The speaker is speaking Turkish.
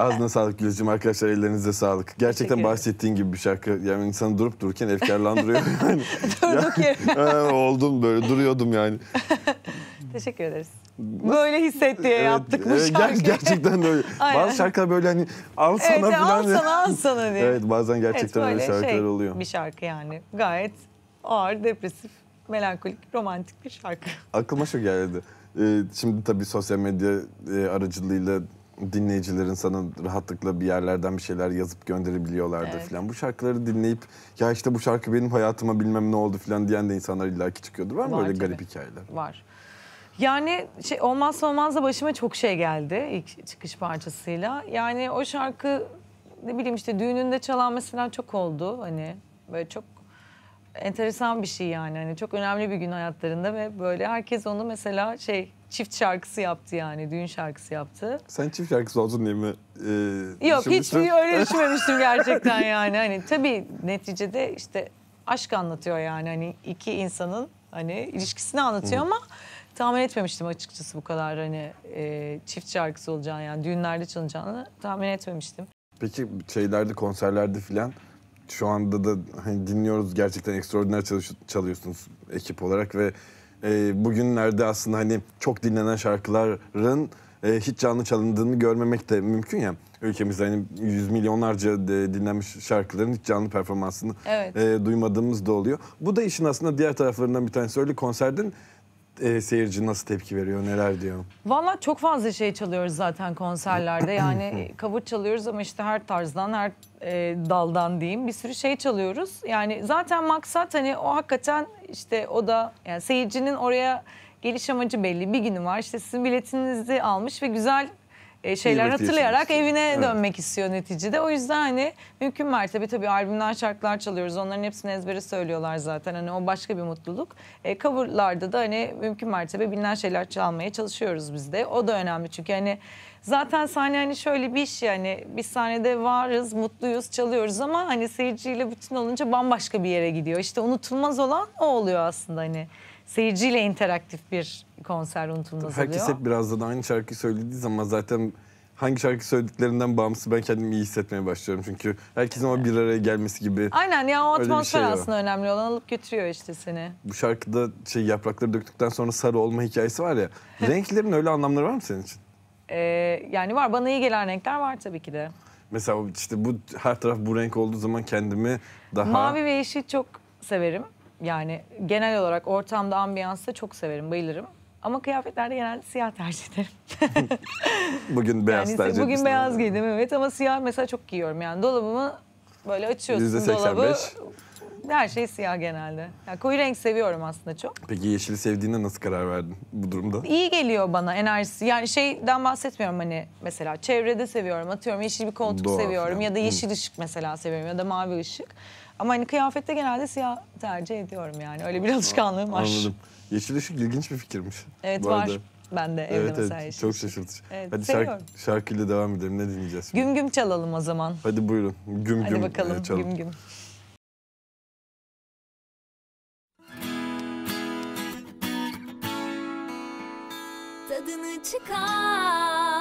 Ağzına sağlık Gülcüm arkadaşlar ellerinize sağlık. Gerçekten bahsettiğin gibi bir şarkı. Yani insanı durup dururken efkarlandırıyor. Yani. Durduk yere. oldum böyle duruyordum yani. Teşekkür ederiz. Böyle hisset diye evet, yaptık bu evet, şarkıyı. Gerçekten öyle. bazı şarkılar böyle hani al sana evet, falan. Al sana al sana diye. evet bazen gerçekten evet, öyle şey şarkılar şey, oluyor. Bir şarkı yani gayet ağır, depresif, melankolik, romantik bir şarkı. Aklıma şu geldi. Ee, şimdi tabii sosyal medya e, aracılığıyla dinleyicilerin sana rahatlıkla bir yerlerden bir şeyler yazıp gönderebiliyorlardı evet. falan. Bu şarkıları dinleyip ya işte bu şarkı benim hayatıma bilmem ne oldu falan diyen de insanlar illaki çıkıyordu Var mı böyle tabii. garip hikayeler? Var. Yani şey, olmazsa olmaz da başıma çok şey geldi ilk çıkış parçasıyla. Yani o şarkı ne bileyim işte düğününde çalan mesela çok oldu hani böyle çok enteresan bir şey yani hani çok önemli bir gün hayatlarında ve böyle herkes onu mesela şey çift şarkısı yaptı yani. Düğün şarkısı yaptı. Sen çift şarkısı olsun diye mi e, Yok hiç öyle düşünmemiştim gerçekten yani. Hani tabii neticede işte aşk anlatıyor yani. Hani iki insanın hani ilişkisini anlatıyor Hı. ama tahmin etmemiştim açıkçası bu kadar hani e, çift şarkısı olacağını yani düğünlerde çalınacağını tahmin etmemiştim. Peki şeylerde konserlerde filan şu anda da hani dinliyoruz gerçekten ekstraordiner çalış- çalıyorsunuz ekip olarak ve e, bugünlerde aslında hani çok dinlenen şarkıların e, hiç canlı çalındığını görmemek de mümkün ya. Ülkemizde hani yüz milyonlarca de dinlenmiş şarkıların hiç canlı performansını evet. e, duymadığımız da oluyor. Bu da işin aslında diğer taraflarından bir tanesi. Öyle konserden e, seyirci nasıl tepki veriyor, neler diyor? Valla çok fazla şey çalıyoruz zaten konserlerde. Yani kavur çalıyoruz ama işte her tarzdan, her e, daldan diyeyim bir sürü şey çalıyoruz. Yani zaten maksat hani o hakikaten işte o da yani seyircinin oraya geliş amacı belli. Bir günü var işte sizin biletinizi almış ve güzel e, şeyler Yıllık hatırlayarak evine evet. dönmek istiyor neticede. O yüzden hani mümkün mertebe tabii albümler şarkılar çalıyoruz. Onların hepsini ezbere söylüyorlar zaten. Hani o başka bir mutluluk. E, coverlarda da hani mümkün mertebe bilinen şeyler çalmaya çalışıyoruz biz de. O da önemli çünkü hani zaten sahne hani şöyle bir iş yani biz sahnede varız, mutluyuz, çalıyoruz ama hani seyirciyle bütün olunca bambaşka bir yere gidiyor. İşte unutulmaz olan o oluyor aslında hani seyirciyle interaktif bir konser unutulmaz Herkes oluyor. Herkes hep birazdan aynı şarkıyı söylediği zaman zaten hangi şarkı söylediklerinden bağımsız ben kendimi iyi hissetmeye başlıyorum. Çünkü herkesin ama bir araya gelmesi gibi. Aynen ya o şey atmosfer şey aslında var. önemli olan alıp götürüyor işte seni. Bu şarkıda şey yaprakları döktükten sonra sarı olma hikayesi var ya. renklerin öyle anlamları var mı senin için? Ee, yani var bana iyi gelen renkler var tabii ki de. Mesela işte bu her taraf bu renk olduğu zaman kendimi daha... Mavi ve yeşil çok severim. Yani genel olarak ortamda ambiyansı çok severim, bayılırım. Ama kıyafetlerde genelde siyah tercih ederim. bugün beyaz yani, tercih Bugün beyaz yani. giydim evet ama siyah mesela çok giyiyorum yani. Dolabımı böyle açıyorsun %85. dolabı. Her şey siyah genelde. Yani koyu renk seviyorum aslında çok. Peki yeşili sevdiğine nasıl karar verdin bu durumda? İyi geliyor bana enerjisi. Yani şeyden bahsetmiyorum hani mesela çevrede seviyorum. Atıyorum yeşil bir koltuk Doğru seviyorum falan. ya da yeşil Hı. ışık mesela seviyorum ya da mavi ışık. Ama hani kıyafette genelde siyah tercih ediyorum yani. Öyle bir alışkanlığım var. Anladım. Yeşil ışık ilginç bir fikirmiş. Evet var. Arada. Ben de evde evet, mesela Çok şaşırtıcı. Evet, Hadi seviyorum. şark, şarkıyla devam edelim. Ne dinleyeceğiz? Güm güm çalalım o zaman. Hadi buyurun. Güm Hadi güm bakalım, e, çalalım. Güm güm. Tadını çıkar